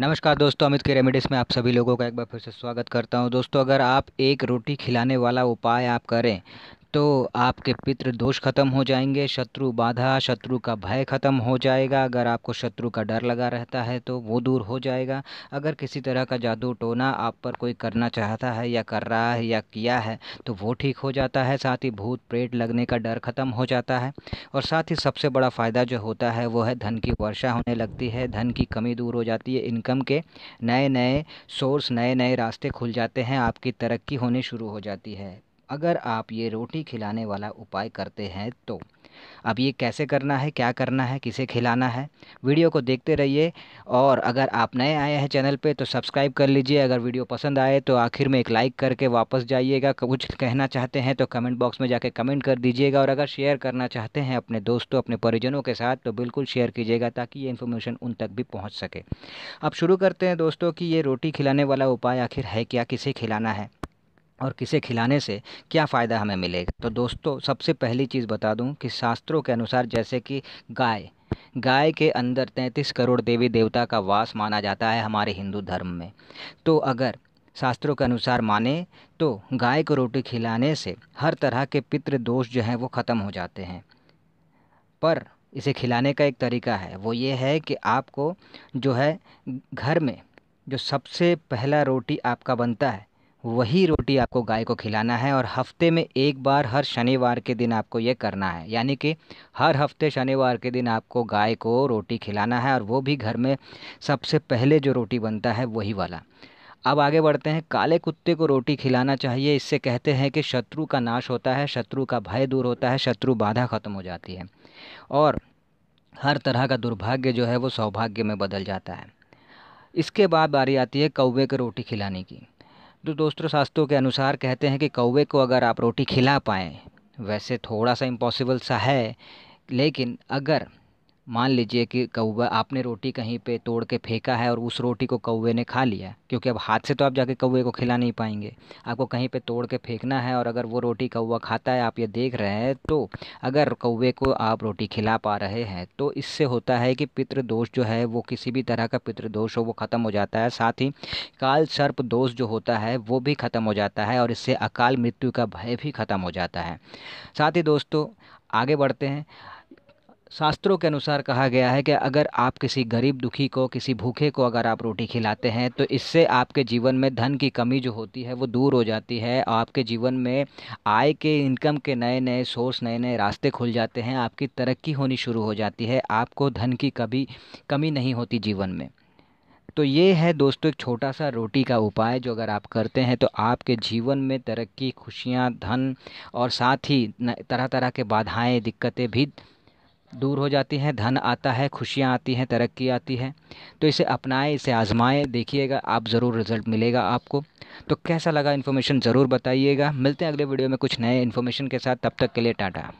नमस्कार दोस्तों अमित के रेमेडीज़ में आप सभी लोगों का एक बार फिर से स्वागत करता हूं दोस्तों अगर आप एक रोटी खिलाने वाला उपाय आप करें तो आपके पितृ दोष खत्म हो जाएंगे शत्रु बाधा शत्रु का भय खत्म हो जाएगा अगर आपको शत्रु का डर लगा रहता है तो वो दूर हो जाएगा अगर किसी तरह का जादू टोना आप पर कोई करना चाहता है या कर रहा है या किया है तो वो ठीक हो जाता है साथ ही भूत प्रेत लगने का डर खत्म हो जाता है और साथ ही सबसे बड़ा फ़ायदा जो होता है वो है धन की वर्षा होने लगती है धन की कमी दूर हो जाती है इनकम के नए नए सोर्स नए नए रास्ते खुल जाते हैं आपकी तरक्की होने शुरू हो जाती है अगर आप ये रोटी खिलाने वाला उपाय करते हैं तो अब ये कैसे करना है क्या करना है किसे खिलाना है वीडियो को देखते रहिए और अगर आप नए आए हैं चैनल पे तो सब्सक्राइब कर लीजिए अगर वीडियो पसंद आए तो आखिर में एक लाइक करके वापस जाइएगा कुछ कहना चाहते हैं तो कमेंट बॉक्स में जाके कमेंट कर दीजिएगा और अगर शेयर करना चाहते हैं अपने दोस्तों अपने परिजनों के साथ तो बिल्कुल शेयर कीजिएगा ताकि ये इन्फॉर्मेशन उन तक भी पहुँच सके अब शुरू करते हैं दोस्तों कि ये रोटी खिलाने वाला उपाय आखिर है क्या किसे खिलाना है और किसे खिलाने से क्या फ़ायदा हमें मिलेगा तो दोस्तों सबसे पहली चीज़ बता दूं कि शास्त्रों के अनुसार जैसे कि गाय गाय के अंदर 33 करोड़ देवी देवता का वास माना जाता है हमारे हिंदू धर्म में तो अगर शास्त्रों के अनुसार माने तो गाय को रोटी खिलाने से हर तरह के पितृ दोष जो हैं वो ख़त्म हो जाते हैं पर इसे खिलाने का एक तरीका है वो ये है कि आपको जो है घर में जो सबसे पहला रोटी आपका बनता है वही रोटी आपको गाय को खिलाना है और हफ्ते में एक बार हर शनिवार के दिन आपको ये करना है यानी कि हर हफ्ते शनिवार के दिन आपको गाय को रोटी खिलाना है और वो भी घर में सबसे पहले जो रोटी बनता है वही वाला अब आगे बढ़ते हैं काले कुत्ते को रोटी खिलाना चाहिए इससे कहते हैं कि शत्रु का नाश होता है शत्रु का भय दूर होता है शत्रु बाधा ख़त्म हो जाती है और हर तरह का दुर्भाग्य जो है वो सौभाग्य में बदल जाता है इसके बाद बारी आती है कौवे को रोटी खिलाने की तो दोस्तों शास्त्रों के अनुसार कहते हैं कि कौवे को अगर आप रोटी खिला पाएँ वैसे थोड़ा सा इम्पॉसिबल सा है लेकिन अगर मान लीजिए कि कौवा आपने रोटी कहीं पे तोड़ के फेंका है और उस रोटी को कौवे ने खा लिया क्योंकि अब हाथ से तो आप जाके कौवे को खिला नहीं पाएंगे आपको कहीं पे तोड़ के फेंकना है और अगर वो रोटी कौवा खाता है आप ये देख रहे हैं तो अगर कौवे को आप रोटी खिला पा रहे हैं तो इससे होता है कि पितृदोष जो है वो किसी भी तरह का पितृदोष हो वो ख़त्म हो जाता है साथ ही काल सर्प दोष जो होता है वो भी ख़त्म हो जाता है और इससे अकाल मृत्यु का भय भी ख़त्म हो जाता है साथ ही दोस्तों आगे बढ़ते हैं शास्त्रों के अनुसार कहा गया है कि अगर आप किसी गरीब दुखी को किसी भूखे को अगर आप रोटी खिलाते हैं तो इससे आपके जीवन में धन की कमी जो होती है वो दूर हो जाती है आपके जीवन में आय के इनकम के नए नए सोर्स नए नए रास्ते खुल जाते हैं आपकी तरक्की होनी शुरू हो जाती है आपको धन की कभी कमी नहीं होती जीवन में तो ये है दोस्तों एक छोटा सा रोटी का उपाय जो अगर आप करते हैं तो आपके जीवन में तरक्की खुशियाँ धन और साथ ही तरह तरह के बाधाएं दिक्कतें भी दूर हो जाती हैं धन आता है खुशियाँ आती हैं तरक्की आती है तो इसे अपनाएं इसे आजमाएं देखिएगा आप ज़रूर रिज़ल्ट मिलेगा आपको तो कैसा लगा इन्फॉर्मेशन ज़रूर बताइएगा मिलते हैं अगले वीडियो में कुछ नए इन्फॉर्मेशन के साथ तब तक के लिए टाटा